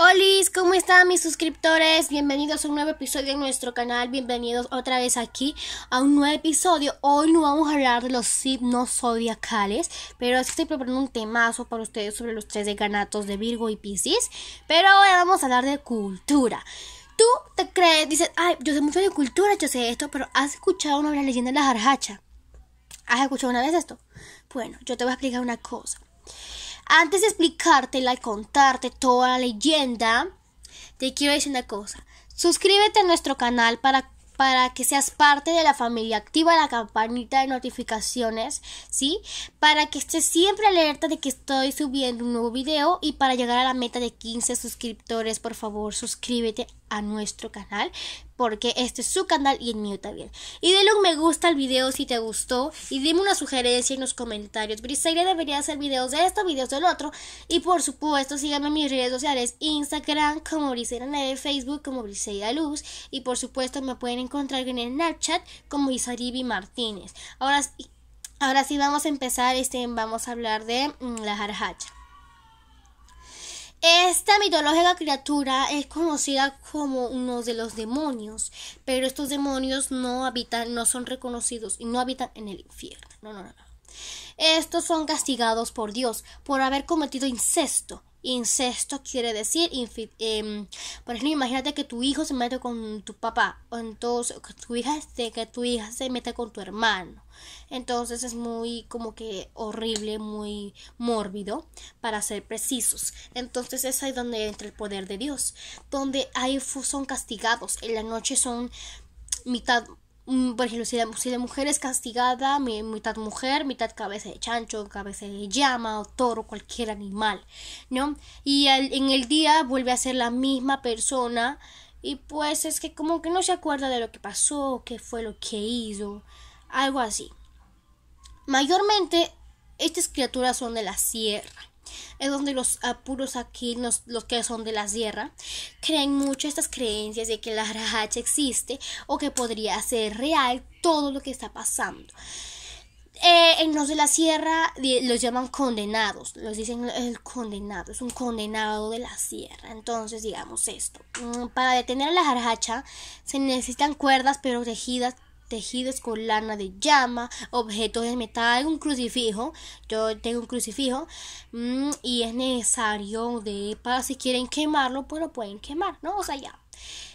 ¡Hola! ¿cómo están mis suscriptores? Bienvenidos a un nuevo episodio en nuestro canal. Bienvenidos otra vez aquí a un nuevo episodio. Hoy no vamos a hablar de los signos zodiacales, pero estoy preparando un temazo para ustedes sobre los tres ganatos de Virgo y Piscis. Pero ahora vamos a hablar de cultura. Tú te crees, dices, ay, yo sé mucho de cultura, yo sé esto, pero has escuchado una de la leyenda de la jarjacha. ¿Has escuchado una vez esto? Bueno, yo te voy a explicar una cosa. Antes de explicártela y contarte toda la leyenda, te quiero decir una cosa. Suscríbete a nuestro canal para, para que seas parte de la familia. Activa la campanita de notificaciones, ¿sí? Para que estés siempre alerta de que estoy subiendo un nuevo video y para llegar a la meta de 15 suscriptores, por favor, suscríbete a nuestro canal porque este es su canal y el mío también. Y denle un me gusta al video si te gustó y dime una sugerencia en los comentarios. Briseira debería hacer videos de esto, videos del otro. Y por supuesto, síganme en mis redes sociales, Instagram como Briseira Neve Facebook como Briseira Luz y por supuesto me pueden encontrar en el Snapchat como Isaribi Martínez. Ahora, ahora sí vamos a empezar, este, vamos a hablar de mm, la Jarajacha esta mitológica criatura es conocida como uno de los demonios, pero estos demonios no habitan, no son reconocidos y no habitan en el infierno. No, no, no. Estos son castigados por Dios por haber cometido incesto, Incesto quiere decir, em, por ejemplo, imagínate que tu hijo se mete con tu papá, o entonces que tu hija que tu hija se mete con tu hermano. Entonces es muy como que horrible, muy mórbido, para ser precisos. Entonces es ahí donde entra el poder de Dios, donde ahí son castigados, en la noche son mitad Mm, por ejemplo, si la, mujer es castigada, mitad mujer, mitad cabeza de chancho, cabeza de llama o toro, cualquier animal, ¿no? Y en el día vuelve a ser la misma persona y pues es que como que no se acuerda de lo que pasó, qué fue lo que hizo, algo así. Mayormente, estas criaturas son de la sierra es donde los apuros aquí, los, que son de la sierra, creen mucho estas creencias de que la rajacha existe o que podría ser real todo lo que está pasando. Eh, en los de la sierra los llaman condenados, los dicen el condenado, es un condenado de la sierra. Entonces, digamos esto, mm, para detener a la jarjacha se necesitan cuerdas pero tejidas tejidos con lana de llama, objetos de metal, un crucifijo. Yo tengo un crucifijo mm, y es necesario de para si quieren quemarlo, pues lo pueden quemar, ¿no? O sea, ya.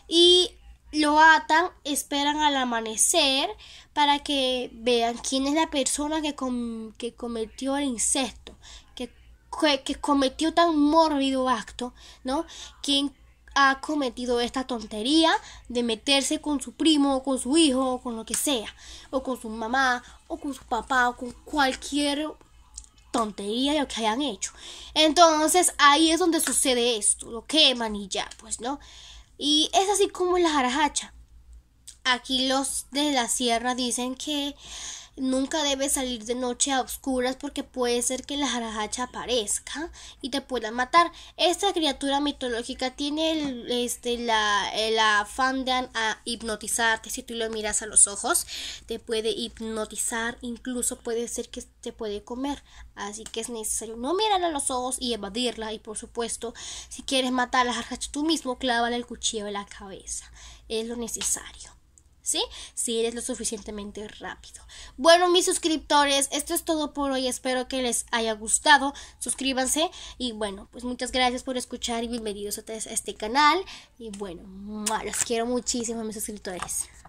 Y lo atan, esperan al amanecer para que vean quién es la persona que, que cometió el incesto, que, que, cometió tan mórbido acto, ¿no? ha cometido esta tontería de meterse con su primo o con su hijo o con lo que sea, o con su mamá o con su papá o con cualquier tontería lo que hayan hecho. Entonces ahí es donde sucede esto, lo queman y ya, pues no. Y es así como la jarajacha. Aquí los de la sierra dicen que Nunca debes salir de noche a oscuras porque puede ser que la jarajacha aparezca y te pueda matar. Esta criatura mitológica tiene el, este, la, el afán de hipnotizarte. Si tú lo miras a los ojos, te puede hipnotizar. Incluso puede ser que te puede comer. Así que es necesario no mirar a los ojos y evadirla. Y por supuesto, si quieres matar a la jarajacha tú mismo, clávala el cuchillo en la cabeza. Es lo necesario. ¿sí? Si eres lo suficientemente rápido. Bueno, mis suscriptores, esto es todo por hoy. Espero que les haya gustado. Suscríbanse y bueno, pues muchas gracias por escuchar y bienvenidos a este canal. Y bueno, los quiero muchísimo, mis suscriptores.